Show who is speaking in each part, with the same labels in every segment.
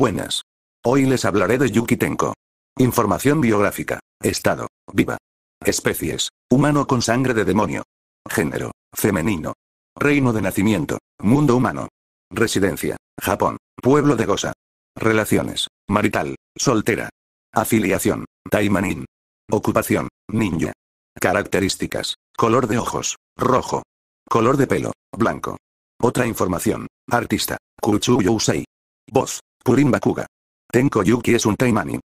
Speaker 1: Buenas. Hoy les hablaré de Yukitenko. Información biográfica. Estado. Viva. Especies. Humano con sangre de demonio. Género. Femenino. Reino de nacimiento. Mundo humano. Residencia. Japón. Pueblo de Gosa. Relaciones. Marital. Soltera. Afiliación. Taimanin. Ocupación. Ninja. Características. Color de ojos. Rojo. Color de pelo. Blanco. Otra información. Artista. Kuchu Yusei. Voz. Purim Bakuga. Tenko Yuki es un Taimani.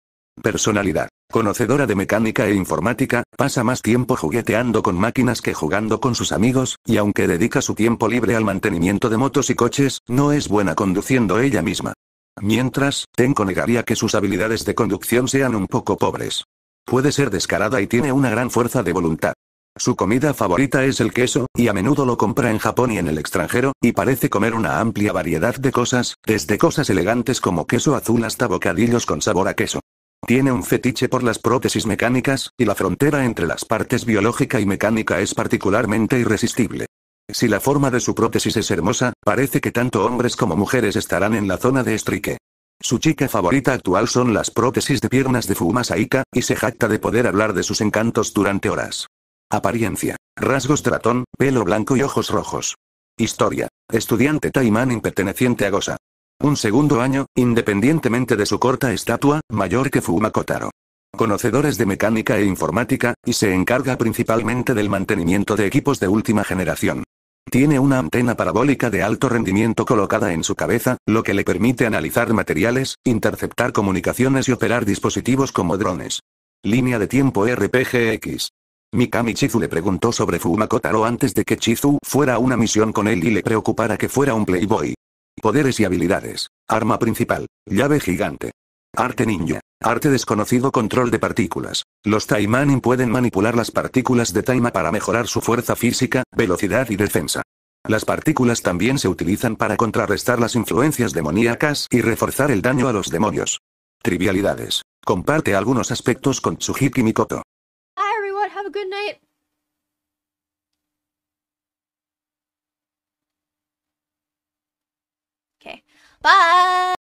Speaker 1: Personalidad. Conocedora de mecánica e informática, pasa más tiempo jugueteando con máquinas que jugando con sus amigos, y aunque dedica su tiempo libre al mantenimiento de motos y coches, no es buena conduciendo ella misma. Mientras, Tenko negaría que sus habilidades de conducción sean un poco pobres. Puede ser descarada y tiene una gran fuerza de voluntad. Su comida favorita es el queso, y a menudo lo compra en Japón y en el extranjero, y parece comer una amplia variedad de cosas, desde cosas elegantes como queso azul hasta bocadillos con sabor a queso. Tiene un fetiche por las prótesis mecánicas, y la frontera entre las partes biológica y mecánica es particularmente irresistible. Si la forma de su prótesis es hermosa, parece que tanto hombres como mujeres estarán en la zona de estrique. Su chica favorita actual son las prótesis de piernas de fuma Saika, y se jacta de poder hablar de sus encantos durante horas. Apariencia. Rasgos tratón, pelo blanco y ojos rojos. Historia. Estudiante Taimanin perteneciente a Gosa. Un segundo año, independientemente de su corta estatua, mayor que Fuma Kotaro. Conocedores de mecánica e informática, y se encarga principalmente del mantenimiento de equipos de última generación. Tiene una antena parabólica de alto rendimiento colocada en su cabeza, lo que le permite analizar materiales, interceptar comunicaciones y operar dispositivos como drones. Línea de tiempo RPGX. Mikami Chizu le preguntó sobre fuma Kotaro antes de que Chizu fuera a una misión con él y le preocupara que fuera un playboy. Poderes y habilidades. Arma principal. Llave gigante. Arte ninja. Arte desconocido control de partículas. Los Taimanin pueden manipular las partículas de Taima para mejorar su fuerza física, velocidad y defensa. Las partículas también se utilizan para contrarrestar las influencias demoníacas y reforzar el daño a los demonios. Trivialidades. Comparte algunos aspectos con Tsuhiki Mikoto. Have a good night. Okay. Bye.